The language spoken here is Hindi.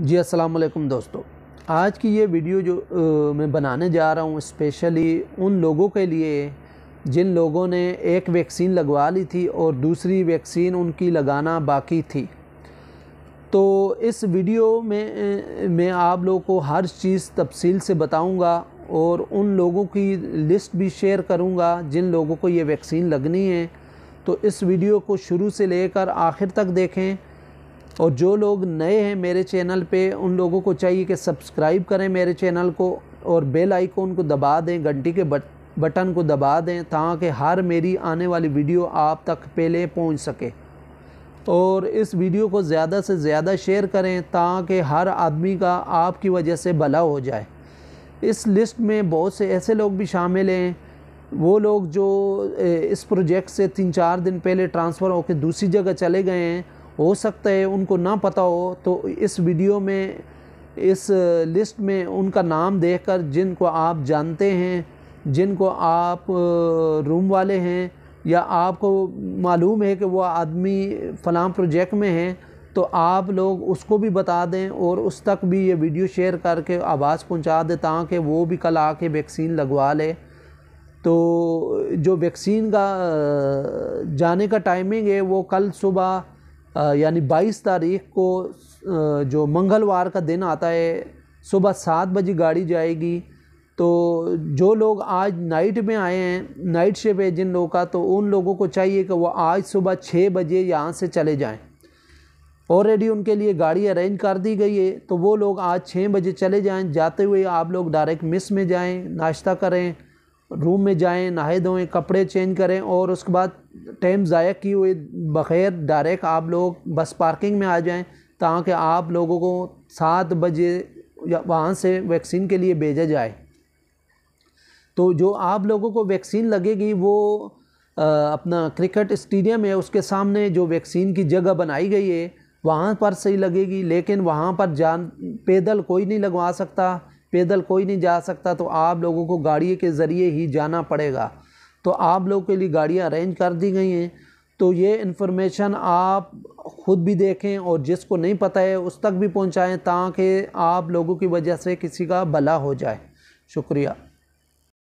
जी असलकुम दोस्तों आज की ये वीडियो जो आ, मैं बनाने जा रहा हूँ स्पेशली उन लोगों के लिए जिन लोगों ने एक वैक्सीन लगवा ली थी और दूसरी वैक्सीन उनकी लगाना बाकी थी तो इस वीडियो में मैं आप लोगों को हर चीज़ तफसील से बताऊंगा और उन लोगों की लिस्ट भी शेयर करूंगा जिन लोगों को ये वैक्सीन लगनी है तो इस वीडियो को शुरू से लेकर आखिर तक देखें और जो लोग नए हैं मेरे चैनल पे उन लोगों को चाहिए कि सब्सक्राइब करें मेरे चैनल को और बेल आइकॉन को दबा दें घंटी के बट बटन को दबा दें ताकि हर मेरी आने वाली वीडियो आप तक पहले पहुंच सके और इस वीडियो को ज़्यादा से ज़्यादा शेयर करें ताकि हर आदमी का आपकी वजह से भला हो जाए इस लिस्ट में बहुत से ऐसे लोग भी शामिल हैं वो लोग जो इस प्रोजेक्ट से तीन चार दिन पहले ट्रांसफ़र होकर दूसरी जगह चले गए हैं हो सकता है उनको ना पता हो तो इस वीडियो में इस लिस्ट में उनका नाम देखकर जिनको आप जानते हैं जिनको आप रूम वाले हैं या आपको मालूम है कि वह आदमी फ़लाँ प्रोजेक्ट में हैं तो आप लोग उसको भी बता दें और उस तक भी ये वीडियो शेयर करके आवाज़ पहुंचा दें ताकि वो भी कल आके वैक्सीन लगवा ले तो जो वैक्सीन का जाने का टाइमिंग है वो कल सुबह यानी 22 तारीख को जो मंगलवार का दिन आता है सुबह सात बजे गाड़ी जाएगी तो जो लोग आज नाइट में आए हैं नाइट शिप है जिन लोगों का तो उन लोगों को चाहिए कि वो आज सुबह छः बजे यहाँ से चले जाएं ऑलरेडी उनके लिए गाड़ी अरेंज कर दी गई है तो वो लोग आज छः बजे चले जाएं जाते हुए आप लोग डायरेक्ट मिस में जाएं नाश्ता करें रूम में जाएं नहाए धोएं कपड़े चेंज करें और उसके बाद टाइम ज़ाया किए हुए बग़ैर डायरेक्ट आप लोग बस पार्किंग में आ जाएं ताकि आप लोगों को सात बजे वहाँ से वैक्सीन के लिए भेजा जाए तो जो आप लोगों को वैक्सीन लगेगी वो आ, अपना क्रिकेट स्टेडियम है उसके सामने जो वैक्सीन की जगह बनाई गई है वहाँ पर सही लगेगी लेकिन वहाँ पर जान पैदल कोई नहीं लगवा सकता पैदल कोई नहीं जा सकता तो आप लोगों को गाड़ी के ज़रिए ही जाना पड़ेगा तो आप लोग के लिए गाड़ियाँ अरेंज कर दी गई हैं तो ये इन्फॉर्मेशन आप ख़ुद भी देखें और जिसको नहीं पता है उस तक भी पहुँचाएँ ताकि आप लोगों की वजह से किसी का भला हो जाए शुक्रिया